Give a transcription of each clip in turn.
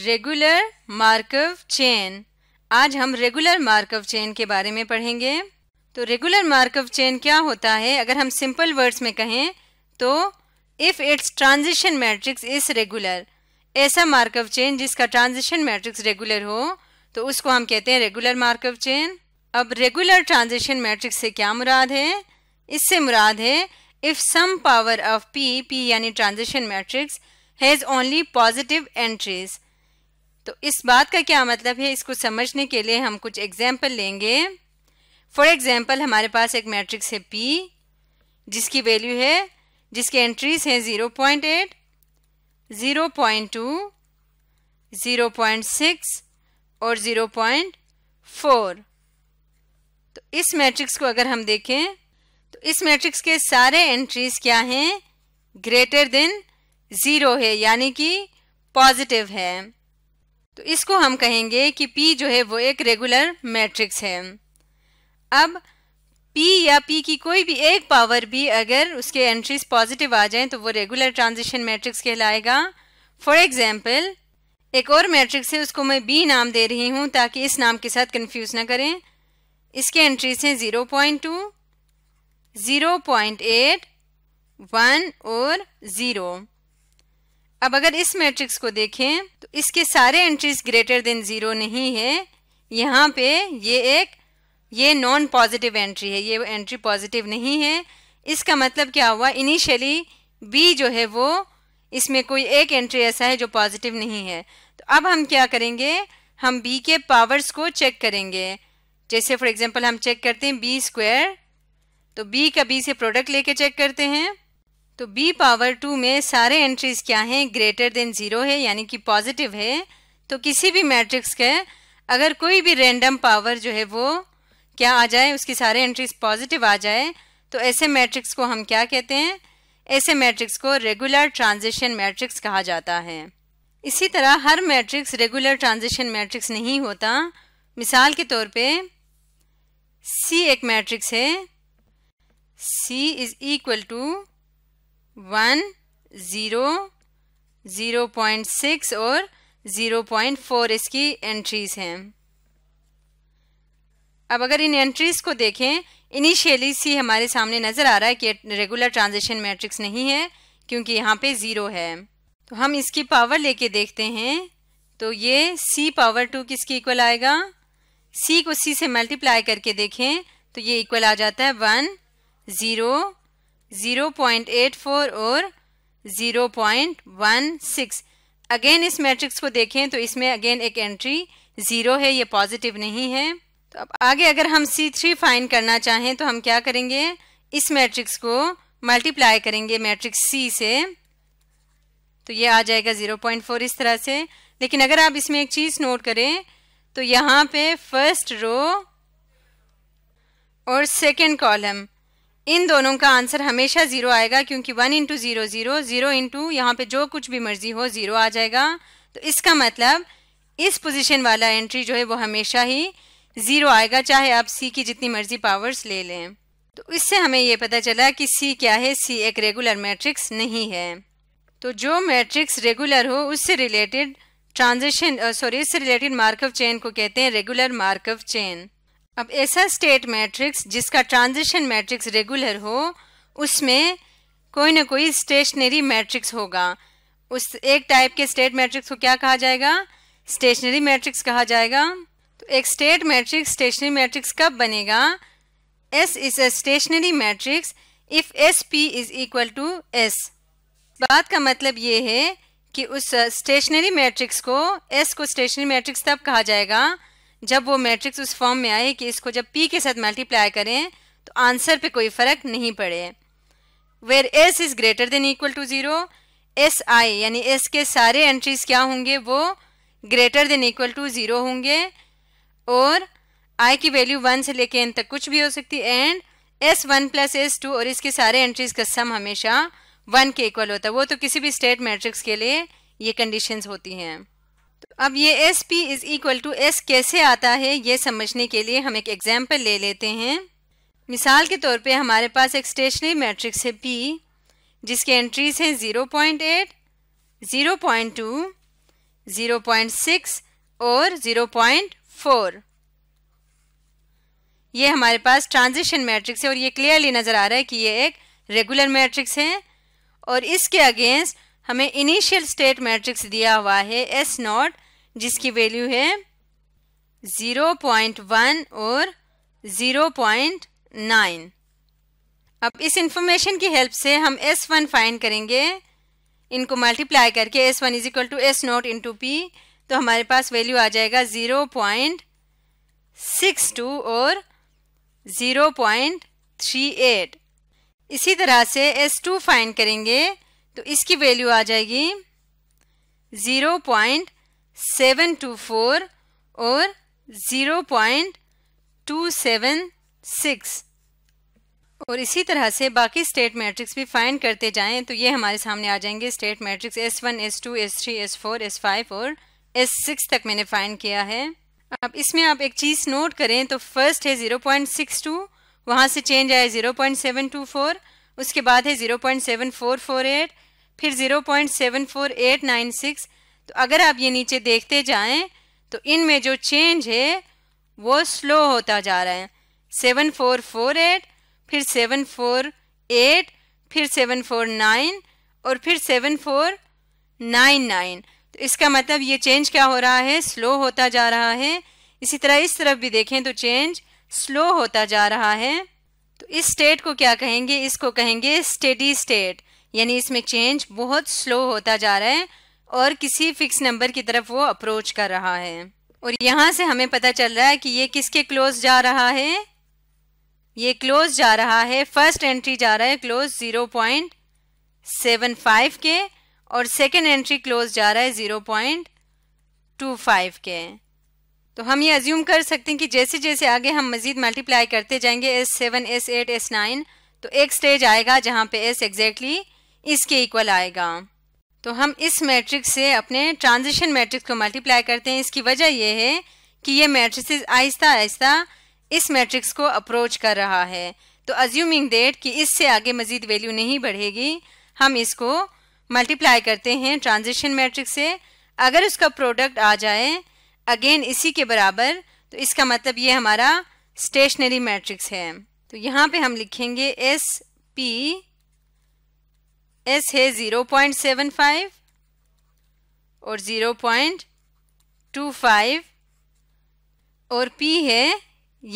regular Markov chain आज हम regular Markov chain के बारे में पढ़ेंगे तो रेगुलर मार्कव चेन क्या होता है अगर हम सिंपल वर्ड्स में कहें तो if it's transition matrix is regular ऐसा मार्कव चेन जिसका ट्रांजिशन मैट्रिक्स रेगुलर हो तो उसको हम कहते हैं रेगुलर मार्कव चेन अब रेगुलर ट्रांजिशन मैट्रिक्स से क्या मुराद है इससे मुराद है if some power of P P यानी transition matrix has only positive entries तो इस बात का क्या मतलब है इसको समझने के लिए हम कुछ एग्जाम्पल लेंगे फॉर एग्जाम्पल हमारे पास एक मैट्रिक्स है पी जिसकी वैल्यू है जिसके एंट्रीज हैं zero point eight zero point two zero point six और ज़ीरो पॉइंट फोर तो इस मैट्रिक्स को अगर हम देखें तो इस मैट्रिक्स के सारे एंट्रीज क्या हैं ग्रेटर देन ज़ीरो है यानी कि पॉजिटिव है तो इसको हम कहेंगे कि P जो है वो एक रेगुलर मैट्रिक्स है अब P या P की कोई भी एक पावर भी अगर उसके एंट्रीज पॉजिटिव आ जाएं तो वो रेगुलर ट्रांजिशन मैट्रिक्स कहलाएगा फॉर एग्जाम्पल एक और मैट्रिक्स है उसको मैं B नाम दे रही हूँ ताकि इस नाम के साथ कन्फ्यूज़ ना करें इसके एंट्रीज हैं zero point two zero point eight one और ज़ीरो अब अगर इस मैट्रिक्स को देखें तो इसके सारे एंट्रीज ग्रेटर देन ज़ीरो नहीं है यहाँ पे ये एक ये नॉन पॉजिटिव एंट्री है ये एंट्री पॉजिटिव नहीं है इसका मतलब क्या हुआ इनिशियली बी जो है वो इसमें कोई एक एंट्री ऐसा है जो पॉजिटिव नहीं है तो अब हम क्या करेंगे हम बी के पावर्स को चेक करेंगे जैसे फॉर एग्जांपल हम चेक करते हैं बी स्क्वायर तो बी का बी से प्रोडक्ट लेके चेक करते हैं तो b पावर टू में सारे एंट्रीज क्या हैं ग्रेटर देन ज़ीरो है यानी कि पॉजिटिव है तो किसी भी मैट्रिक्स के अगर कोई भी रेंडम पावर जो है वो क्या आ जाए उसकी सारे एंट्रीज पॉजिटिव आ जाए तो ऐसे मैट्रिक्स को हम क्या कहते हैं ऐसे मैट्रिक्स को रेगुलर ट्रांजिशन मैट्रिक्स कहा जाता है इसी तरह हर मैट्रिक्स रेगुलर ट्रांजिशन मैट्रिक्स नहीं होता मिसाल के तौर पे सी एक मैट्रिक्स है C is equal to one zero zero point six और ज़ीरो पॉइंट फोर इसकी एंट्रीज़ हैं अब अगर इन एंट्रीज़ को देखें इनिशियली सी हमारे सामने नज़र आ रहा है कि रेगुलर ट्रांजेक्शन मैट्रिक्स नहीं है क्योंकि यहाँ पे ज़ीरो है तो हम इसकी पावर लेके देखते हैं तो ये सी पावर टू किसकी इक्वल आएगा सी को सी से मल्टीप्लाई करके देखें तो ये इक्वल आ जाता है वन ज़ीरो 0.84 और 0.16 अगेन इस मैट्रिक्स को देखें तो इसमें अगेन एक एंट्री ज़ीरो है ये पॉजिटिव नहीं है तो अब आगे अगर हम सी थ्री फाइन करना चाहें तो हम क्या करेंगे इस मैट्रिक्स को मल्टीप्लाई करेंगे मैट्रिक्स सी से तो ये आ जाएगा ज़ीरो पॉइंट फोर इस तरह से लेकिन अगर आप इसमें एक चीज़ नोट करें तो यहाँ पे फर्स्ट रो और सेकंड कॉलम इन दोनों का आंसर हमेशा ज़ीरो आएगा क्योंकि one into zero zero zero into यहाँ पर जो कुछ भी मर्ज़ी हो ज़ीरो आ जाएगा तो इसका मतलब इस पोजीशन वाला एंट्री जो है वो हमेशा ही ज़ीरो आएगा चाहे आप सी की जितनी मर्जी पावर्स ले लें तो इससे हमें ये पता चला कि सी क्या है सी एक रेगुलर मैट्रिक्स नहीं है तो जो मैट्रिक्स रेगुलर हो उससे रिलेटेड ट्रांजेक्शन सॉरी इससे रिलेटेड मार्कअप चेन को कहते हैं रेगुलर मार्कअप चेन अब ऐसा स्टेट मैट्रिक्स जिसका ट्रांजिशन मैट्रिक्स रेगुलर हो उसमें कोई ना कोई स्टेशनरी मैट्रिक्स होगा उस एक टाइप के स्टेट मैट्रिक्स को क्या कहा जाएगा स्टेशनरी मैट्रिक्स कहा जाएगा तो एक स्टेट मैट्रिक्स स्टेशनरी मैट्रिक्स कब बनेगा S is a stationary matrix if S P is equal to S बात का मतलब ये है कि उस स्टेशनरी मैट्रिक्स को एस को स्टेशनरी मैट्रिक्स तब कहा जाएगा जब वो मैट्रिक्स उस फॉर्म में आए कि इसको जब पी के साथ मल्टीप्लाई करें तो आंसर पे कोई फ़र्क नहीं पड़े where S is greater than equal to zero S I यानी एस के सारे एंट्रीज़ क्या होंगे वो greater than equal to zero होंगे और आई की वैल्यू वन से लेके एन तक कुछ भी हो सकती है and S one plus S two और इसके सारे एंट्रीज़ का सम हमेशा वन के इक्वल होता है वो तो किसी भी स्टेट मैट्रिक्स के लिए ये कंडीशंस होती हैं अब ये S P is equal to S कैसे आता है ये समझने के लिए हम एक एग्जाम्पल ले लेते हैं मिसाल के तौर पे हमारे पास एक स्टेशनरी मैट्रिक्स है पी जिसके एंट्रीज हैं zero point eight zero point two zero point six और ज़ीरो पॉइंट फोर ये हमारे पास ट्रांजिशन मैट्रिक्स है और ये क्लियरली नज़र आ रहा है कि ये एक रेगुलर मैट्रिक्स है और इसके अगेंस्ट हमें इनिशियल स्टेट मैट्रिक्स दिया हुआ है एस नॉट जिसकी वैल्यू है 0.1 और 0.9 अब इस इंफॉर्मेशन की हेल्प से हम एस वन फ़ाइन करेंगे इनको मल्टीप्लाई करके S one is equal to S naught two P तो हमारे पास वैल्यू आ जाएगा 0.62 और 0.38 इसी तरह से S2 फाइंड करेंगे तो इसकी वैल्यू आ जाएगी zero point seven two four और zero point two seven six और इसी तरह से बाकी स्टेट मैट्रिक्स भी फाइंड करते जाएं तो ये हमारे सामने आ जाएंगे state matrix S one S two S three S four S five और एस सिक्स तक मैंने फाइंड किया है अब इसमें आप एक चीज़ नोट करें तो फर्स्ट है ज़ीरो पॉइंट सिक्स टू वहाँ से चेंज आया zero point seven two four उसके बाद है zero point seven four four eight फिर zero point seven four eight nine six तो अगर आप ये नीचे देखते जाएं तो इनमें जो चेंज है वो स्लो होता जा रहा है सेवन फोर फोर एट फिर सेवन फोर एट फिर सेवन फोर नाइन और फिर सेवन फोर नाइन नाइन तो इसका मतलब ये चेंज क्या हो रहा है स्लो होता जा रहा है इसी तरह इस तरफ भी देखें तो चेंज स्लो होता जा रहा है तो इस स्टेट को क्या कहेंगे इसको कहेंगे स्टेडी स्टेट यानी इसमें चेंज बहुत स्लो होता जा रहा है और किसी फिक्स नंबर की तरफ वो अप्रोच कर रहा है और यहाँ से हमें पता चल रहा है कि ये किसके क्लोज जा रहा है ये क्लोज जा रहा है फर्स्ट एंट्री जा रहा है close zero point seven five के और सेकेंड एंट्री क्लोज जा रहा है ज़ीरो पॉइंट टू फाइव के तो हम ये अज्यूम कर सकते हैं कि जैसे जैसे आगे हम मज़ीद मल्टीप्लाई करते जाएंगे S seven S eight S nine तो एक स्टेज आएगा जहाँ पे एस एग्जैक्टली इसके इक्वल आएगा तो हम इस मैट्रिक्स से अपने ट्रांजिशन मैट्रिक्स को मल्टीप्लाई करते हैं इसकी वजह यह है कि ये मैट्रिक्स आहिस्ता आहिस्ता इस मैट्रिक्स को अप्रोच कर रहा है तो अज्यूमिंग डेट कि इससे आगे मजीद वैल्यू नहीं बढ़ेगी हम इसको मल्टीप्लाई करते हैं ट्रांजिशन मैट्रिक्स से अगर उसका प्रोडक्ट आ जाए अगेन इसी के बराबर तो इसका मतलब ये हमारा स्टेशनरी मैट्रिक्स है तो यहाँ पे हम लिखेंगे एस पी एस है ज़ीरो पॉइंट सेवन फाइव और ज़ीरो पॉइंट टू फाइव और पी है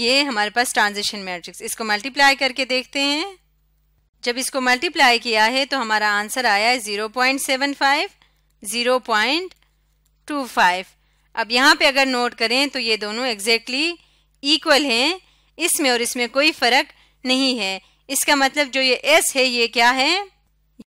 ये हमारे पास ट्रांजिशन मैट्रिक्स इसको मल्टीप्लाई करके देखते हैं जब इसको मल्टीप्लाई किया है तो हमारा आंसर आया है zero point seven five zero point two five अब यहाँ पे अगर नोट करें तो ये दोनों एग्जैक्टली इक्वल हैं इसमें और इसमें कोई फ़र्क नहीं है इसका मतलब जो ये एस है ये क्या है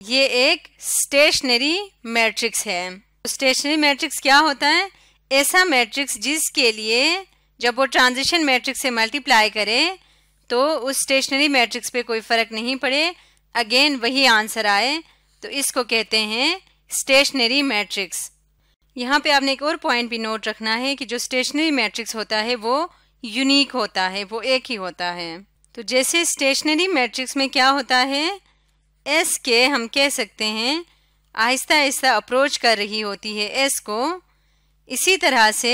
ये एक स्टेशनरी मैट्रिक्स है स्टेशनरी मैट्रिक्स क्या होता है ऐसा मैट्रिक्स जिसके लिए जब वो ट्रांजिशन मैट्रिक्स से मल्टीप्लाई करे तो उस स्टेशनरी मैट्रिक्स पे कोई फ़र्क नहीं पड़े अगेन वही आंसर आए तो इसको कहते हैं स्टेशनरी मैट्रिक्स यहाँ पे आपने एक और पॉइंट भी नोट रखना है कि जो स्टेशनरी मैट्रिक्स होता है वो यूनिक होता है वो एक ही होता है तो जैसे स्टेशनरी मैट्रिक्स में क्या होता है एस के हम कह सकते हैं आहिस्ता आहिस्ता अप्रोच कर रही होती है एस को इसी तरह से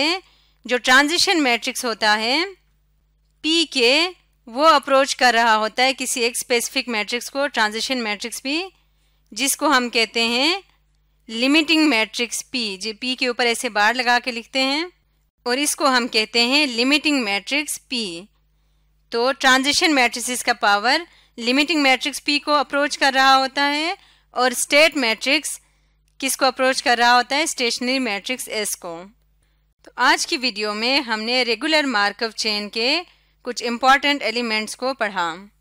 जो ट्रांजिशन मैट्रिक्स होता है पी के वो अप्रोच कर रहा होता है किसी एक स्पेसिफिक मैट्रिक्स को ट्रांजिशन मैट्रिक्स भी जिसको हम कहते हैं limiting matrix P G P के ऊपर ऐसे बार लगा के लिखते हैं और इसको हम कहते हैं लिमिटिंग मैट्रिक्स पी तो ट्रांजिशन मैट्रिक्स का पावर लिमिटिंग मैट्रिक्स पी को अप्रोच कर रहा होता है और स्टेट मैट्रिक्स किसको अप्रोच कर रहा होता है स्टेशनरी मैट्रिक्स एस को तो आज की वीडियो में हमने रेगुलर मार्कअप चेन के कुछ इम्पॉर्टेंट एलिमेंट्स को पढ़ा